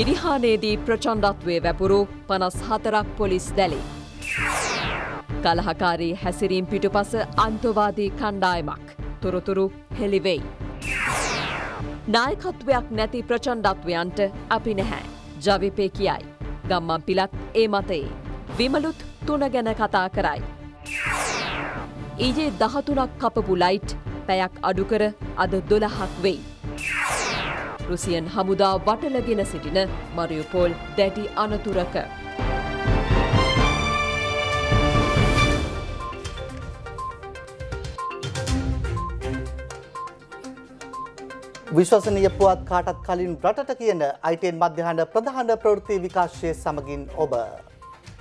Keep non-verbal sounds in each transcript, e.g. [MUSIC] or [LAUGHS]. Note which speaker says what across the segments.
Speaker 1: පිරිහානේදී ප්‍රචණ්ඩත්වය වැපුරු පනස් හතරක් පොලිස් දැලේ. කලහකාරී හැසිරීම් පිටුපස අන්තවාදී කණ්ඩායමක්. තොරතුරු හෙළිවෙයි. නායකත්වයක් නැති ප්‍රචණ්ඩත්වයන්ට අපි නැහැ. ජවිපේ කියයි. ගම්මන් පිලක් ඒ මතයේ. විමලුත් තුන ගැන කතා කරයි. ඊයේ දහතුනක් කපපු ලයිට් පැයක් අඩුකර අද දොළහක් වෙයි. රුසියන් හමුදා වටලගෙන සිටින මරියුපෝල් දැටි අනතුරක.
Speaker 2: විශ්වසනය පුවත් කාටත් කලින් රටට කියන අයිටෙන් මධ්‍යහන ප්‍රධාන ප්‍රවෘත්ති විකාශය සමගින් ඔබ.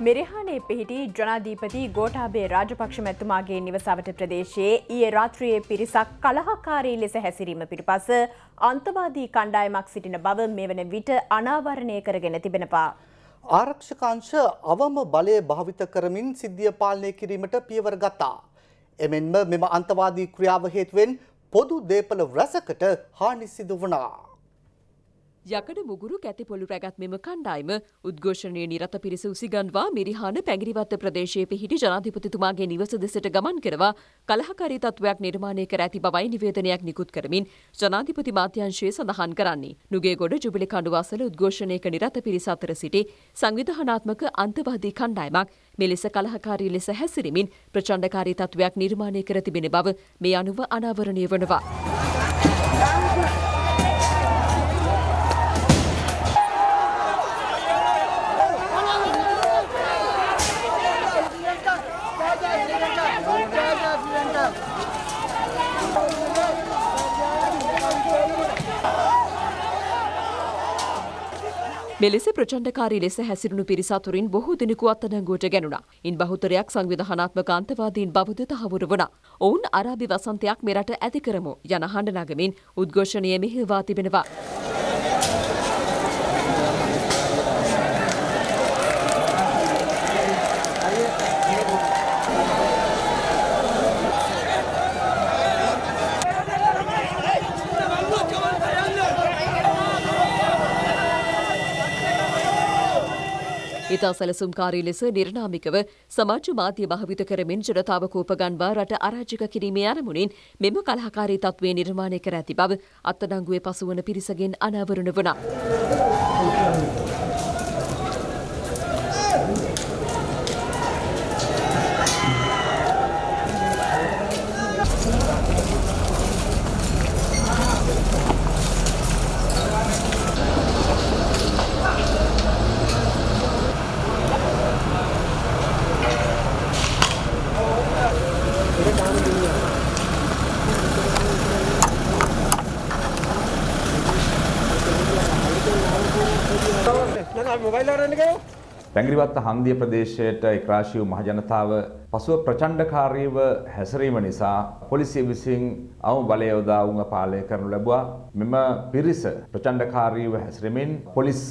Speaker 3: මෙරිහානේ පිහිටි ජනාධීපති ගෝටාබේ රාජපක්ෂ මැතුමාගේ නිවසවට ප්‍රදේශයේ ඊයේ රාත්‍රියේ පිරිසක් කලහකාරී ලෙස හැසිරීම පිටිපස අන්තවාදී කණ්ඩායමක් සිටින බව මේ වන විට අනාවරණය කරගෙන තිබෙනවා.
Speaker 2: ආරක්ෂකංශ අවම බලය භාවිත කරමින් සිද්ධිය පාලනය කිරීමට පියවර ගත්තා. එමෙන්ම මෙම අන්තවාදී ක්‍රියාව හේතුවෙන් පොදු දේපල රැසකට හානි සිදු වනා.
Speaker 1: යකඩ මුගුරු කැතිපොළු රැගත් මෙම කණ්ඩායම උද්ඝෝෂණයේ නිරත පිරිස උසිගන්වා මිරිහාන පැඟිරිවත්ත ප්‍රදේශයේ පිහිටි ජනාධිපතිතුමාගේ නිවස දෙසට ගමන් කරවා කලහකාරී තත්ත්වයක් නිර්මාණය කර ඇති බවයි නිවේදනයක් නිකුත් කරමින් ජනාධිපති මාත්‍යංශයේ සඳහන් කරන්නේ. නුගේගොඩ ජුබිලි කණ්ඩු අසල උද්ඝෝෂණයක නිරත පිරිස අතර සිටි සංවිධානාත්මක අන්තවාදී කණ්ඩායමක් මෙලෙස කලහකාරී ලෙස හැසිරමින් ප්‍රචණ්ඩකාරී තත්ත්වයක් නිර්මාණය කර තිබෙන බව මේ අනුව අනාවරණය වනවා. මෙලෙස ප්‍රචණ්ඩකාරී ලෙස හැසිරුණු පිරිසතුරින් බොහෝ දෙනෙකු අත්අඩංගුවට ගැනුණා. ඉන් බහුතරයක් සංවිධානාත්මක අන්තවාදීන් බවද තහවුරු වුණා. ඔවුන් අරාබි වසන්තයක් මෙරට ඇති කරමු යන හඬ නගමින් උද්ඝෝෂණය මෙහෙයවා තිබෙනවා. ඉතා සැලසුම්කාරී ලෙස නිර්ණාමිකව සමාජ මාධ්‍ය භාවිත කරමින් ජනතාව කෝපගන්වා රට අරාජික කිරීමේ අරමුණින් මෙම කලහකාරී තත්ත්වය නිර්මාණය කර ඇති බව අත්තඩංගුවේ පසුවන පිරිසගෙන් අනාවරණ වනා.
Speaker 4: පැංගිරිවත්ත හන්දිය ප්‍රදේශයට එක්රාශී වූ මහජනතාව පසුව ප්‍රචණ්ඩකාරීව හැසිරීම නිසා පොලිසිය විසින් අවම බලය යොදා වුණ පාලනය කරනු ලැබුවා. මෙම පිරිස ප්‍රචණ්ඩකාරීව හැසිරෙමින් පොලිස්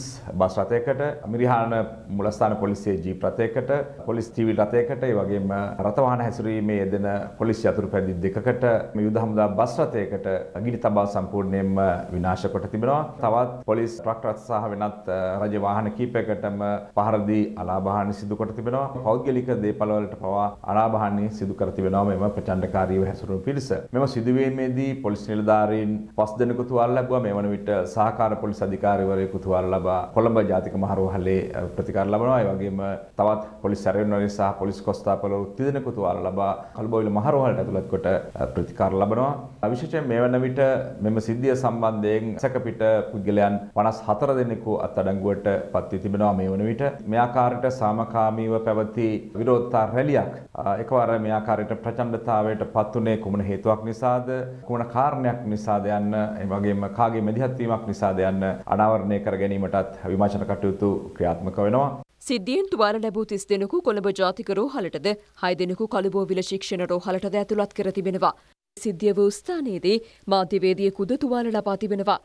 Speaker 4: බස් රථයකට, මිරිහාන මුලස්ථාන පොලිසිය ජීප් රථයකට, පොලිස් ටීවී රථයකට, ඒ වගේම රථවාහන හැසිරීමේ යෙදෙන පොලිස් යතුරු පැදි දෙකකට මේ යුද හමුදා බස් රථයකට ගිනි තබා සම්පූර්ණයෙන්ම විනාශ කොට තිබෙනවා. තවත් පොලිස් ට්‍රක් රථ සහ වෙනත් රජ වාහන කිහිපයකටම පහර දී අලාභ හානි සිදු කොට තිබෙනවා. පෞද්ගලික දේපළවලට පවා අනාභාණ්ඩයෙන් සිදු කර තිබෙනවා මෙම ප්‍රචණ්ඩකාරීව හැසිරුණු පිරිස. මෙම සිදුවීමේදී පොලිස් නිලධාරීන් පස් දෙනෙකු තුවාල ලැබුවා. මේ වන විට සහකාර පොලිස් අධිකාරිවරයෙකු තුවාල ලබා කොළඹ ජාතික මහරෝහලේ ප්‍රතිකාර ලබනවා. ඒ වගේම තවත් පොලිස් සැරයුණවරින් සහ පොලිස් කොස්තාපලවරු තිදෙනෙකු තුවාල ලබා කළුබෝවිල මහරෝහලට ඇතුළත් කොට ප්‍රතිකාර ලබනවා. විශේෂයෙන් මේ වන විට මෙම සිද්ධිය සම්බන්ධයෙන් සැකපිට පුද්ගලයන් 54 දෙනෙකු අත්අඩංගුවට පත් වී තිබෙනවා. මේ වන විට මේ ආකාරයට සාමකාමීව පැවති විරෝධතා රැලියක් එකවර මේ ආකාරයට ප්‍රචණ්ඩතාවයට පත්ුනේ කුමන හේතුවක් නිසාද කුමන කාරණයක් නිසාද යන්න ඒ වගේම කාගේ මැදිහත් වීමක් නිසාද යන්න අනාවරණය කර ගැනීමටත් විමර්ශන කටයුතු ක්‍රියාත්මක වෙනවා
Speaker 1: සිද්ධියෙන් තුවාල ලැබූ තිස් දෙනෙකු කොළඹ ජාතික රෝහලටද හය දෙනෙකු කළුබෝවිල ශික්ෂණ රෝහලටද ඇතුළත් කර තිබෙනවා. සිද්ධිය වූ ස්ථානයේදී මාධ්‍යවේදියෙකුද තුවාල ලබා තිබෙනවා.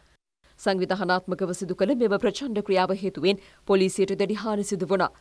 Speaker 1: සංවිධානාත්මකව සිදු කළ මෙම ප්‍රචණ්ඩ ක්‍රියාව හේතුවෙන් පොලිසියට දැඩි හානි සිදු වුණා.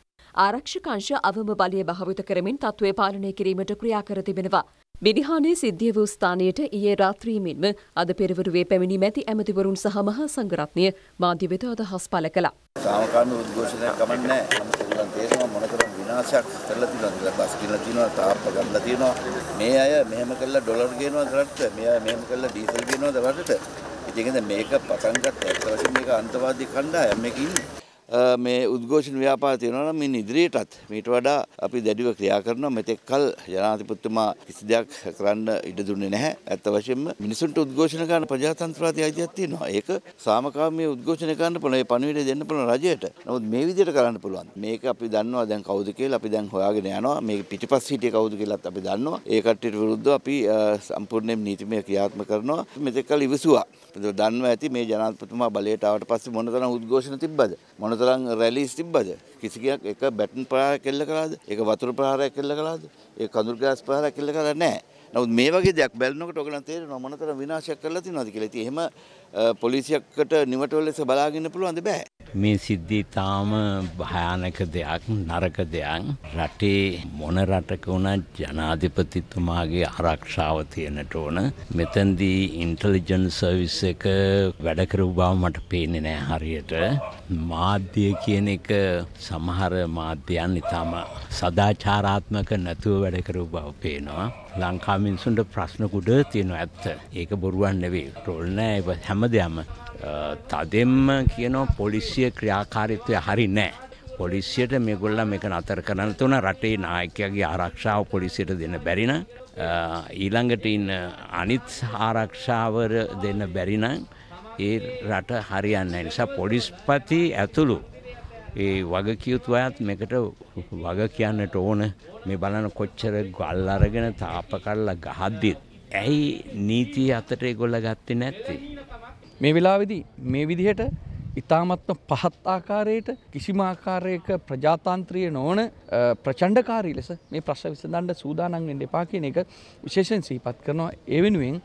Speaker 1: ආරක්ෂකංශ අවම බලය භාවිත කරමින් තත්ත්වය පාලනය කිරීමට ක්‍රියා කර තිබෙනවා. බිරිහානේ සිද්ධිය වූ ස්ථානයට ඊයේ රාත්‍රීමින්ම අද පෙරවරුවේ පැමිණීම ඇති ඇමතිවරුන් සහ මහා සංඝරත්නය මාධ්‍ය වෙත අදහස් පළ කළා.
Speaker 5: සාමකාමී උද්ඝෝෂණයක් ගමන් නැහැ. විනාශයක් කරලා තියෙනවා කියලා බස් කියලා තියෙනවා තාප්ප ගන්නලා තියෙනවා මේ අය මෙහෙම කරලා ඩොලර් ගේනවා රටට මේ අය මෙහෙම කරලා ඩීසල් ගේනවා රටට ඉතින් මේක පටන් ගත්ත ඇත්ත වශයෙන්ම මේක අන්තවාදී කණ්ඩායම් මේක ඉන්නේ මේ උද්ඝෝෂණ ව්‍යාපාර තියෙනවා නම් මින් ඉදිරියටත් මීට වඩා අපි දැඩිව ක්‍රියා කරනවා මෙතෙක් කල ජනාධිපතිතුමා කිසි දෙයක් කරන්න ඉඩ දුන්නේ නැහැ ඇත්ත වශයෙන්ම මිනිසුන්ට උද්ඝෝෂණ කරන ප්‍රජාතන්ත්‍රවාදී අයිතියක් තියෙනවා ඒක සාමකාමීව උද්ඝෝෂණය කරන්න පුළුවන් ඒ පණිවිඩය දෙන්න පුළුවන් රජයට නමුත් මේ විදිහට කරන්න පුළුවන් මේක අපි දන්නවා දැන් කවුද කියලා අපි දැන් හොයාගෙන යනවා මේක පිටිපස්ස හිටිය කවුද කියලාත් අපි දන්නවා ඒ කට්ටියට විරුද්ධව අපි සම්පූර්ණයෙන් නීතිමය ක්‍රියාත්මක කරනවා මෙතෙක් කල ඉවසුවා දන්නවා ඇති මේ ජනාධිපතිතුමා බලයට ආවට පස්සේ මොනතරම් උද්ඝෝෂණ තිබ්බද මොනතරම් මොනතරම් රැලීස් තිබ්බද? කිසි කෙනෙක් එක බැටන් ප්‍රහාරයක් කෙල්ල කළාද? එක වතුර ප්‍රහාරයක් කෙල්ල කළාද? ඒ කඳුළු ගෑස් ප්‍රහාරයක් කෙල්ල කළා නැහැ. නමුත් මේ වගේ දෙයක් බැලනකොට ඔයගලන් තේරෙනවා මොනතරම් විනාශයක් කරලා තියෙනවද කියලා. ඉතින් එහෙම පොලිසියකට නිවට වෙලස බලාගන්න පුළුවන්ද බෑ. මේ සිද්ධිය තාම භයානක දෙයක් නරක දෙයක් රටේ මොන රටක වුණත් ජනාධිපතිතුමාගේ ආරක්ෂාව තියෙනට ඕන මෙතන්දී ඉන්ටලිජන් සර්විස් එක වැඩ කරපු බව මට පේන්නේ නෑ හරියට මාධ්‍ය කියන එක සමහර මාධ්‍යයන් ඊටම සදාචාරාත්මක නැතුව වැඩ කරපු බව පේනවා ලංකා මිනිසුන්ට ප්‍රශ්න කුඩ තියෙනවා ඇත්ත ඒක බොරුවක් නෙවෙයි රෝල් නෑ හැමදේම තදෙම්ම කියනවා පොලිසිය පොලිසිය ක්‍රියාකාරීත්වය හරි නෑ. පොලිසියට මේගොල්ල මේක නතර කරන්න තුන රටේ නායකයාගේ ආරක්ෂාව පොලිසියට දෙන්න බැරින. ඊළඟට ඉන්න අනිත් ආරක්ෂාවර දෙන්න බැරිනම් ඒ රට හරියන්න නිසා පොලිස්පති ඇතුළු ඒ වගකියුතු අයත් මේකට වග කියන්නට ඕන මේ බලන කොච්චර ගල් අරගෙන තාප කරලා ගහද්දිත්. ඇයි නීතිය අතට ගොල්ල ගත්තේ නැත්තේ. මේ වෙලාවෙදී මේ විදිහට ඉතාමත්ම පහත් ආකාරයට කිසිම ආකාරයක ප්‍රජාතන්ත්‍රීය නොවන ප්‍රචණ්ඩකාරී ලෙස මේ ප්‍රශ්න විසඳන්න සූදානම් වෙන්න එපා කියන එක විශේෂයෙන් සිහිපත් කරනවා ඒ වෙනුවෙන්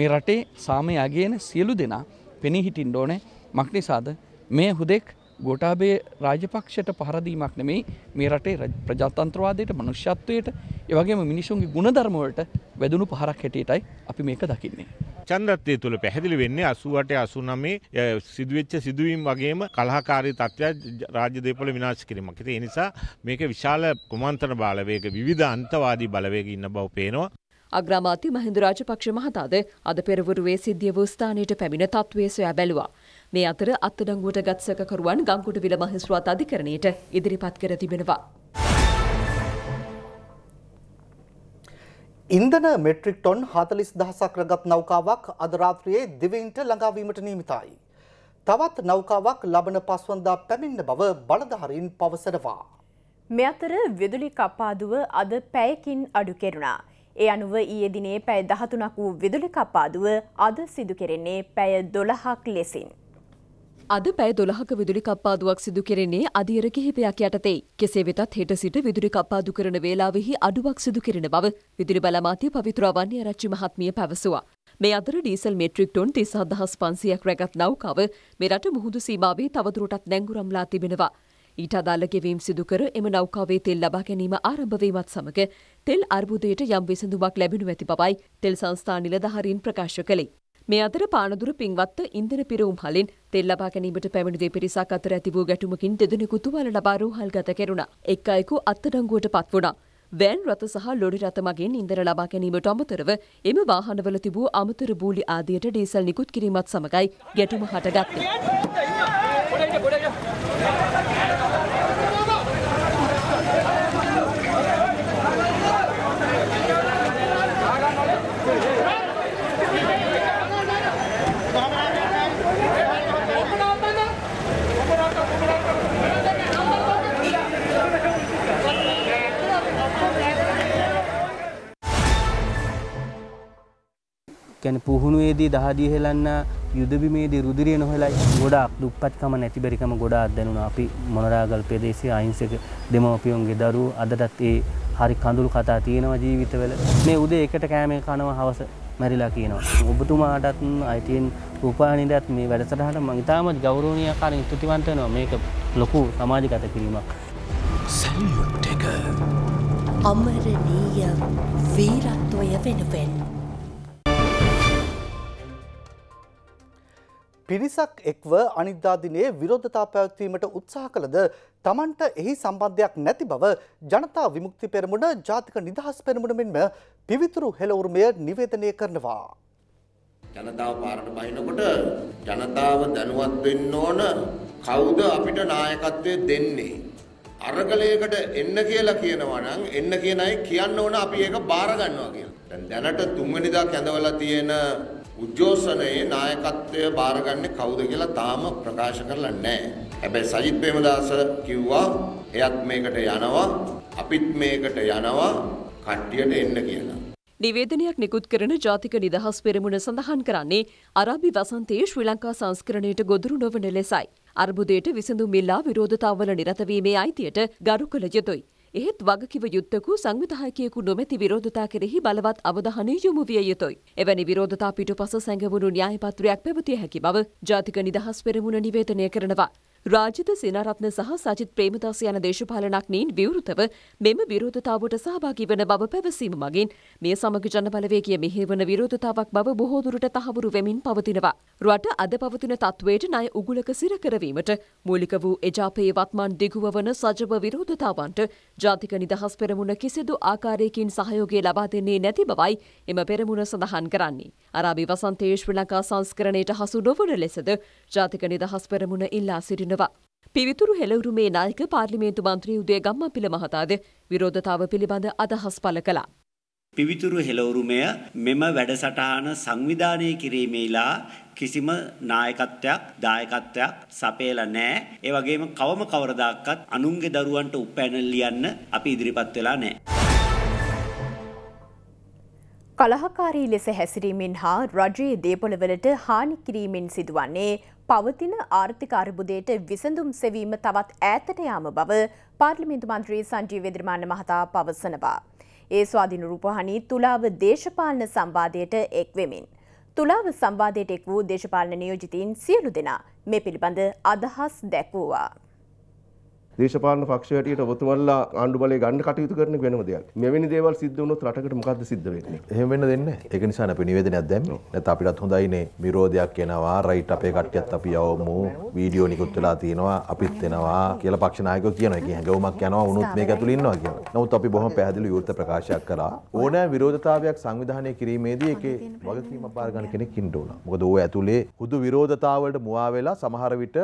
Speaker 5: මේ රටේ සාමය අගයන සියලු දෙනා පෙනී හිටින්න ඕනේ මක්නිසාද මේ හුදෙක් ගෝටාබේ රාජපක්ෂයට පහරදීමක් නෙමෙයි මේ රටේ ප්‍රජාතන්ත්‍රවාදයට මනුෂ්‍යත්වයට එවගේම මිනිසුන්ගේ ගුණධර්මවලට වැදුණු පහරක් හැටියටයි අපි මේක දකින්නේ. චන්ද්‍රත්වය තුළ පැහැදිලි වෙන්නේ අසුවට
Speaker 6: අසුනමේ සිදුවෙච්ච සිදුවීම් වගේම කලාකාරී තත්ත්වයක් රාජ්‍ය දේපල විනාශ කිරීමක්. ඒ නිසා මේක විශාල කුමන්ත්‍රණ බලවේග විවිධ අන්තවාදී බලවේග ඉන්න බව පේනවා.
Speaker 1: අග්‍රාමාත්‍ය මහින්ද රාජපක්ෂ මහතාද අද පෙරවරුවේ සිද්ධිය වූ ස්ථානයට පැමිණ තත්ත්වයේ සොයා බැලුවා. මේ අතර අත්අඩංගුවට ගත් සැකකරුවන් ගංගොඩවිල මහේස්ත්‍රාත් අධිකරණයට ඉදිරිපත් කර තිබෙනවා.
Speaker 2: ඉන්දන මෙට්‍රික් ටොන් හතලිස් දහසක් රගත් නෞකාවක් අදරාත්‍රයේ දිවයින්ට ළඟාවීමට නීමිතයි. තවත් නෞකාවක් ලබන පස්වන්දා පැමින්න බව බලධහරින් පවසනවා.
Speaker 3: මෙ අතර විදුලි කපාදුව අද පැයකින් අඩු කෙරුණා. ඒ අනුව ඊයේ දිනේ පැය දහතුනක් වූ විදුලි කපාදුව අද සිදු කෙරෙන්නේ පැය දොළහක් ලෙසින්.
Speaker 1: අද පැය දොළහක විදුලි කප්පාදුවක් සිදු කෙරෙන්නේ අධියර කිහිපයක් යටතේ. කෙසේ වෙතත් හෙට සිට විදුලි කප්පාදු කරන වේලාවෙහි අඩුවක් සිදු කෙරෙන බව විදුලි බලමාතය පවිත්‍ර අවන්‍ය ආරච්චි මහත්මිය පැවසුවා. මේ අතර ඩීසල් මෙට්‍රික් ටොන් 37500ක් රැගත් නෞකාව මේ රට මුහුදු සීමාවේ තවදුරටත් නැංගුරම්ලා තිබෙනවා. ඊට අදාළ ගෙවීම් සිදු කර එම නෞකාවේ තෙල් ලබා ගැනීම ආරම්භ වීමත් සමග තෙල් අර්බුදයට යම් විසඳුමක් ලැබෙනු ඇති බවයි තෙල් සංස්ථා නිලධාරීන් ප්‍රකාශ කළේ. මේ අතර පානදුර පින්වත්ත ඉන්දන පිරවුම් හලින් තෙල් ලබා ගැනීමට පැමිණිදේ පිරිසක් අතර ඇති වූ ගැටුමකින් දෙදෙනෙකු තුවාල ලබා රෝහල්ගත කෙරුණා. එක් අයෙකු අත්අඩංගුවට පත් වුණා. වෑන් රථ සහ ලොරි රථ මගින් ඉන්ධන ලබා ගැනීමට අමතරව එම වාහනවල තිබූ අමතර බූලි ආදියට ඩීසල් නිකුත් කිරීමත් සමගයි ගැටුම හටගත්තේ.
Speaker 2: එකැන පුහුණුවේදී දහදී හෙලන්න යුදබිමේදී රුදිරිය නොහලයි ගොඩක් දුප්පත්කම නැතිබැරිකම ගොඩා අදැනුන අපි මොනරාගල් පෙදේශේ අහිංසක දෙමවපියුන්ගේ දරු අදටත් ඒ හරි කඳුළු කතා තියෙනවා ජීවිතවල මේ උදේ එකට කෑමේ කනව හවස මැරිලා කියනවා. ඔබතුමාටත් අයිතින් උපානිදත් මේ වැඩසටහට මංතාමත් ගෞරෝණය කාරින් තුතිවන්තනවා මේක ලොකු සමාජිකත කිරීමක්.
Speaker 1: සැලියුට් එක
Speaker 3: අමරණීය වීරත්වය වෙනුවෙන්.
Speaker 2: පිරිසක් එක්ව අනිද්දා දිනේ විරෝධතා පැවැත්වීමට උත්සාහ කළද තමන්ට එහි සම්බන්ධයක් නැති බව ජනතා විමුක්ති පෙරමුණ ජාතික නිදහස් පෙරමුණ මෙන්ම පිවිතුරු හෙළවුරුමය නිවේදනය කරනවා.
Speaker 5: ජනතාව පාරට බහිනකොට ජනතාව දැනුවත් වෙන්න ඕන කවුද අපිට නායකත්වය දෙන්නේ. අරගලයකට එන්න කියලා කියනවා නම් එන්න කියන අය කියන්න ඕන අපි ඒක බාර ගන්නවා කියලා. දැන් දැනට තුන්වෙනිදා කැඳවලා තියෙන උද්ඝෝෂණයේ නායකත්වය බාරගන්නේ කවුද කියලා තාම ප්‍රකාශ කරලා නැහැ. හැබැයි සජිත් ප්‍රේමදාස කිව්වා එයත් මේකට යනවා අපිත් මේකට යනවා කට්ටියට එන්න කියලා.
Speaker 1: නිවේදනයක් නිකුත් කරන ජාතික නිදහස් පෙරමුණ සඳහන් කරන්නේ අරාබි වසන්තයේ ශ්‍රී ලංකා සංස්කරණයට ගොදුරු නොවන ලෙසයි. අර්බුදයට විසඳුම් ඉල්ලා විරෝධතාවල නිරත වීමේ අයිතියට ගරු කළ යුතුයි. එහෙත් වගකිව යුත්තකු සංවිධායකයෙකු නොමැති විරෝධතා කෙරෙහි බලවත් අවධානය යොමු විය යුතුයි. එවැනි විරෝධතා පිටුපස සැඟවුණු න්‍යායපත්‍රයක් පැවතිය හැකි බව ජාතික නිදහස් පෙරමුණ නිවේදනය කරනවා. රාජිත සේනාරත්න සහ සජිත් ප්‍රේමදාස යන දේශපාලනඥයින් විවෘතව මෙම විරෝධතාවට සහභාගී වන බව පැවසීම මගින් මේ සමග ජනබලවේගය මෙහෙවන විරෝධතාවක් බව බොහෝ දුරට තහවුරු වෙමින් පවතිනවා. රට අද පවතින තත්වයට ණය උගුලක සිර කරවීමට මූලික වූ එජාපයේ වත්මන් දිගුව වන සජව විරෝධතාවන්ට ජාතික නිදහස් පෙරමුණ කිසිදු ආකාරයකින් සහයෝගය ලබා දෙන්නේ නැති බවයි එම පෙරමුණ සඳහන් කරන්නේ. අරාබි වසන්තයේ ශ්‍රී ලංකා සංස්කරණයට හසු නොවන ලෙසද ජාතික නිදහස් පෙරමුණ ඉල්ලා සිටින සිටිනවා. පිවිතුරු හෙළවරුමේ නායක පාර්ලිමේන්තු මන්ත්‍රී උදේ ගම්මපිල මහතාද විරෝධතාව පිළිබඳ අදහස් පළ කළා.
Speaker 2: පිවිතුරු හෙළවරුමය මෙම වැඩසටහන සංවිධානය කිරීමේලා කිසිම නායකත්වයක් දායකත්වයක් සපේලා නෑ. ඒ වගේම කවම කවරදාකත් අනුන්ගේ දරුවන්ට උපැනල් ලියන්න අපි ඉදිරිපත් වෙලා නෑ.
Speaker 3: කලහකාරී ලෙස හැසිරීමෙන් හා රජයේ දේපොළවලට හානි කිරීමෙන් සිදුවන්නේ පවතින ආර්ථික අර්බුදයට විසඳුම් සෙවීම තවත් ඈතට යාම බව පාර්ලිමින්තු මන්ත්‍රී සංජීව විද්‍රමාන මහතා පවසනවා. ඒ ස්වාධීන රූපහානි තුලාව දේශපාලන සම්වාදයට එක්වෙමින්. තුලාව සම්වාදයට එක් වූ දේශපාලන නියෝජිතීන් සියලු දෙනා මේ පිළිබඳ අදහස් දැක්වූවා.
Speaker 5: දේශපාලන පක්ෂ හැටියට ඔබතුමන්ලා ආණ්ඩු බලය ගන්න කටයුතු කරන වෙනම දෙයක්.
Speaker 4: මෙවැනි දේවල් සිද්ධ වුණොත් රටකට මොකද්ද සිද්ධ වෙන්නේ? එහෙම වෙන්න දෙන්නේ. ඒක නිසා අපි නිවේදනයක් දැම්මේ. නැත්නම් අපිටත් හොඳයිනේ විරෝධයක් එනවා. රයිට් අපේ කට්ටියත් අපි යවමු. වීඩියෝ නිකුත් වෙලා තියෙනවා. අපිත් එනවා කියලා පක්ෂ නායකයෝ කියනවා. ඒකේ හැඟවුමක් යනවා. උනුත් මේක ඇතුළේ ඉන්නවා කියලා. නමුත් අපි බොහොම පැහැදිලි විවෘත ප්‍රකාශයක් කළා. ඕනෑ විරෝධතාවයක් සංවිධානය කිරීමේදී ඒකේ වගකීම බාර ගන්න කෙනෙක් ඉන්න ඕන. මොකද ඕ ඇතුලේ හුදු විරෝධතාවලට මුවා වෙලා සමහර විට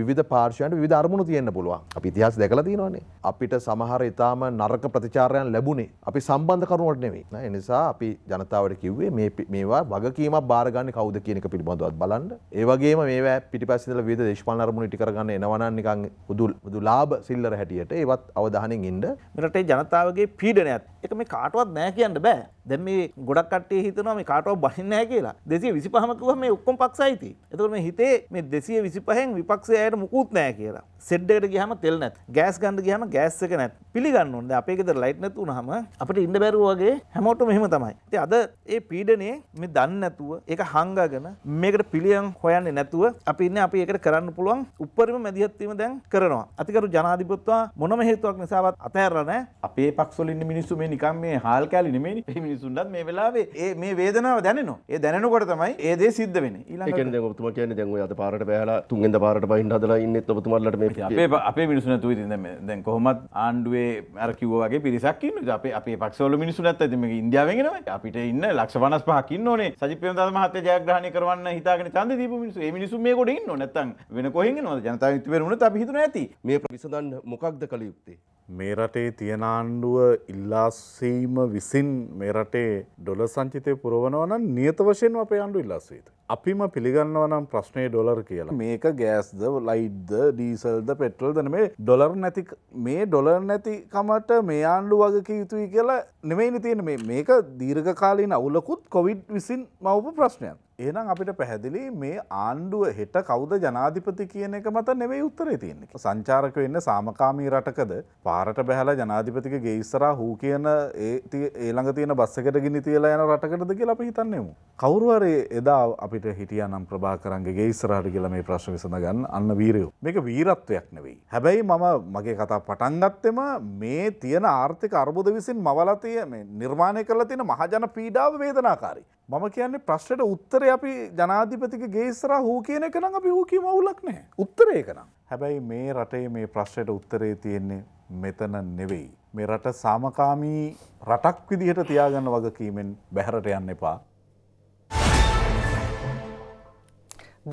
Speaker 4: විවිධ පාර්ශවයන්ට විවිධ අරමුණු තියෙන්න පුළුවන්. අපි ඉතිහාස දැකලා තියෙනවානේ. අපිට සමහර ඊටාම නරක ප්‍රතිචාරයන් ලැබුණේ අපි සම්බන්ධ කරුණුවට නෙවෙයි. ඒ නිසා අපි ජනතාවට කිව්වේ මේ මේවා වගකීමක් බාර ගන්න කවුද කියන එක පිළිබඳවත් බලන්න. ඒ වගේම මේවා පිටිපස්සේ ඉඳලා විවිධ දේශපාලන අරමුණු ඉටි කරගන්න එනවා නම් නිකන් බුදු බුදු ලාභ සිල්ලර හැටියට ඒවත් අවධානයෙන් ඉන්න. මෙරටේ ජනතාවගේ පීඩනයක් එක මේ කාටවත් නෑ කියන්න බෑ
Speaker 5: දැන් මේ ගොඩක් කට්ටිය හිතනවා මේ කාටවත් බහින්නේ නැහැ කියලා 225 කිව්වම මේ ඔක්කොම පක්ෂයිති එතකොට මේ හිතේ මේ 225න් විපක්ෂයේ අයට මුකුත් නැහැ කියලා සෙඩ් එකට ගියාම තෙල් නැත් ගෑස් ගන්න ගියාම ගෑස් එක නැත් පිළිගන්න ඕනේ දැන් අපේ ගෙදර ලයිට් නැති වුනහම අපිට ඉන්න බැරුව වගේ හැමෝටම එහෙම තමයි ඉතින් අද ඒ පීඩනේ මේ දන්නේ නැතුව ඒක හංගගෙන මේකට පිළියම් හොයන්නේ නැතුව අපි ඉන්නේ අපි ඒකට කරන්න පුළුවන් උප්පරිම මැදිහත් වීම දැන් කරනවා අතිකරු ජනාධිපතිතුමා
Speaker 6: මොනම හේතුවක් නිසාවත් අතහැරලා නැහැ අපේ පක්ෂවල ඉන්න මිනිස්සු මේ නිකම් මේ හාල් කෑලි නෙමෙයි [LAUGHS] මේ මිනිසුන්ටත් මේ වෙලාවේ ඒ මේ වේදනාව දැනෙනවා.
Speaker 5: ඒ දැනෙනකොට තමයි ඒ දේ සිද්ධ වෙන්නේ. ඊළඟට ඒ කියන්නේ දැන් ඔබතුමා කියන්නේ දැන් ඔය අද පාරට බෑලා තුන්වෙනිද පාරට බහින්න හදලා ඉන්නෙත් ඔබතුමාලට මේ අපේ
Speaker 4: අපේ මිනිස්සු නැතුව ඉතින් දැන් දැන් කොහොමත් ආණ්ඩුවේ අර කිව්වා වගේ පිරිසක් ඉන්නවා. අපේ අපේ පක්ෂවල මිනිස්සු නැත්නම් ඉතින් මේක ඉන්දියාවෙන්
Speaker 6: එනවා. අපිට ඉන්න ලක්ෂ 55ක් ඉන්න ඕනේ. සජිත් ප්‍රේමදාස මහත්තයා ජයග්‍රහණය කරවන්න හිතාගෙන ඡන්ද දීපු මිනිස්සු. ඒ
Speaker 5: මිනිස්සු මේකට ඉන්නෝ නැත්නම් වෙන කොහෙන් එනවද? ජනතාව යුක්ති වෙනුනොත් අපි හිතන ඇති. මේ ප්‍රවිසඳන් මොකක්ද කළ යුත්තේ?
Speaker 6: මේ රටේ තියෙන ආණ්ඩුව ඉල්ලාසීම විසින් මේ රටේ ඩොලර් සංචිතය පුරවනවා නම් නියත වශයෙන්ම අපේ ආණ්ඩුව ඉල්ලාස් වෙයි. අපිම පිළිගන්නවා නම් ප්‍රශ්නේ ඩොලර් කියලා. මේක ගෑස්ද, ලයිට්ද, ඩීසල්ද, පෙට්‍රල්ද නෙමේ ඩොලර් නැති මේ ඩොලර් නැති කමට මේ ආණ්ඩුව වගකිය යුතුයි කියලා නෙමෙයිනේ තියෙන්නේ. මේක දීර්ඝකාලීන අවුලකුත් කොවිඩ් විසින් මවපු ප්‍රශ්නයක්. ඒනම් අපිට පැහැදිලි මේ ආණ්ඩුව හෙට කවුද ජනාධිපති කියන එක මත නෙවෙයි උත්තරේ තියෙන්නේ. සංචාරක වෙන්න සාමකාමී රටකද පාරට බැහැලා ජනාධිපතික ගේ ඉස්සරහා හූ කියන ඒ ළඟ තියෙන බස් එකට ගිනි තියලා යන රටකටද කියලා අපි හිතන්නෙමු. කවුරු හරි එදා අපිට හිටියානම් ප්‍රභාකරන්ගේ ගේ ඉස්සරහට කියලා මේ ප්‍රශ්න විසඳගන්න අන්න වීරයෝ. මේක වීරත්වයක් නෙවෙයි. හැබැයි මම මගේ කතා පටන් ගත්තෙම මේ තියෙන ආර්ථික අර්බුද විසින් මවලා තියෙන නිර්මාණය කරලා තියෙන මහජන පීඩාව වේදනාකාරී. මම කියන්නේ ප්‍රශ්නයට උත්තරය අපි ජනාධිපතික ගේස්තර හූ කියන එක නම් අපි හූ කියම අවුලක් නැහැ. උත්තරය එක නම්. හැබැයි මේ රටේ මේ ප්‍රශ්නයට උත්තරේ තියෙන්නේ මෙතන නෙවෙයි. මේ රට සාමකාමී රටක් විදිහට තියාගන්න වගකීමෙන්
Speaker 2: බැහැරට යන්න එපා.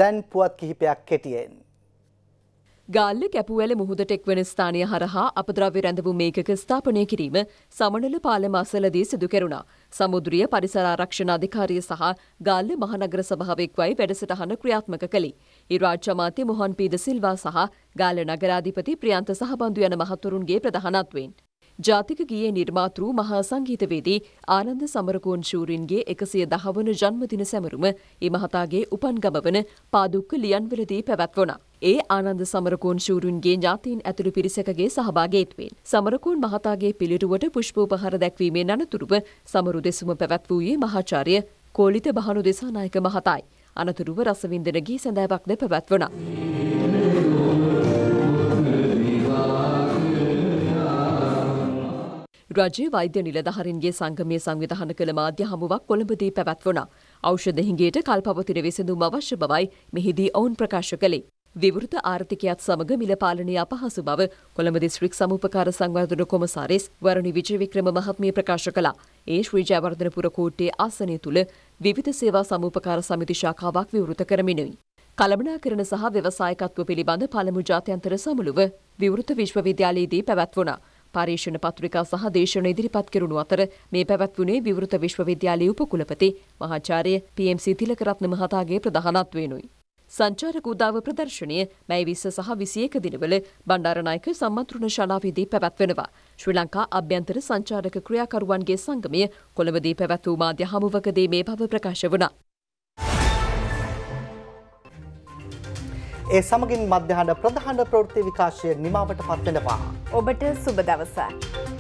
Speaker 2: දැන් පුවත් කිහිපයක් කෙටියෙන්.
Speaker 1: ගාල්ල කැපුවැල මුහුදට එක්වන ස්ථානය හරහා අපද්‍රව්‍ය රැඳවු මේකක ස්ථාපනය කිරීම සමනල පාලම අසලදී සිදු කෙරුණා. සමුදුරිය පරිසර ආරක්ෂණ අධිකාරිය සහ ගාල්ල මහනගර සභාව එක්වයි වැඩසටහන ක්‍රියාත්මක කළේ. ඉරාජ්‍ය අමාත්‍ය මොහන් පීද සිල්වා සහ ගාල්ල නගරාධිපති ප්‍රියන්ත සහබන්දු යන මහතුරුන්ගේ ප්‍රධානත්වයෙන්. ජාතික ගීයේ නිර්මාතෘ මහා සංගීතවේදී ආනන්ද සමරකෝන් ශූරින්ගේ එකසිය දහවන ජන්මදින සැමරුම ඒ මහතාගේ උපන්ගමවන පාදුක්ක ලියන්වලදී පැවැත්වනා. ඒ ආනන්ද සමරකෝන් ශූරුන්ගේ ඥාතීන් ඇතුළු පිරිසකගේ සහභාගීත්වයෙන් සමරකෝන් මහතාගේ පිළිටුවට පුෂ්පෝපහාර දැක්වීමෙන් අනතුරුව සමරු දෙසුම පැවැත්වූයේ මහාචාර්ය කෝලිත බහනු දෙසානායක මහතායි. අනතුරුව රසවින්දන ගී සඳෑවක්ද පැවැත්වුණා. රජයේ වෛද්‍ය නිලධහරින්ගේ සංගමය සංවිධහන කළ මාධ්‍ය හමුවක් කොළඹදී පැවැත්වුණ. අෞෂධහිගේට කල්පවතින විසඳුම් අවශ්‍ය බවයි මෙහිදී ඔවුන් ප්‍රකාශ කළේ. විවෘත ආර්ථිකයත් සමඟ මිල පාලනය අපහසු බව කොළඹ දිස්ත්‍රික් සමූපකාර සංවර්ධන කොමසාරිස් වරුණි විජයවික්‍රම මහත්මිය ප්‍රකාශ කළා. ඒ ශ්‍රී ජයවර්ධනපුර කෝට්ටේ ආසනය තුළ විවිධ සේවා සමූපකාර සමිති ශාඛාවක් විවෘත කරමිනුයි. කළමනාකරණ සහ ව්‍යවසායකත්ව පිළිබඳ පළමු ජාත්‍යන්තර සමුළුව විවෘත විශ්වවිද්‍යාලයේදී පැවැත්වුණා. පර්යේෂණ පත්‍රිකා සහ දේශන ඉදිරිපත් කෙරුණු අතර මේ පැවැත්වුණේ විවෘත විශ්වවිද්‍යාලයේ උපකුලපති මහාචාර්ය පීඑම්සී තිලකරත්න මහතාගේ ප්‍රධානත්වයෙනුයි. සංචාරක උදාව ප්‍රදර්ශනය මැයි විස්ස සහ විසියක දිනවල බණ්ඩාරනායක සම්මන්ත්‍රණ ශලාවේදී පැවැත්වෙනවා. ශ්‍රී ලංකා අභ්‍යන්තර සංචාරක ක්‍රියාකරුවන්ගේ සංගමය කොළඹදී පැවැත් වූ මාධ්‍ය හමුවකදී මේ බව ප්‍රකාශ වුණා.
Speaker 2: ඒ සමගින් මධ්‍යහන ප්‍රධාන ප්‍රවෘත්ති විකාශය නිමාවට පත්වෙනවා.
Speaker 3: ඔබට සුබ දවසක්.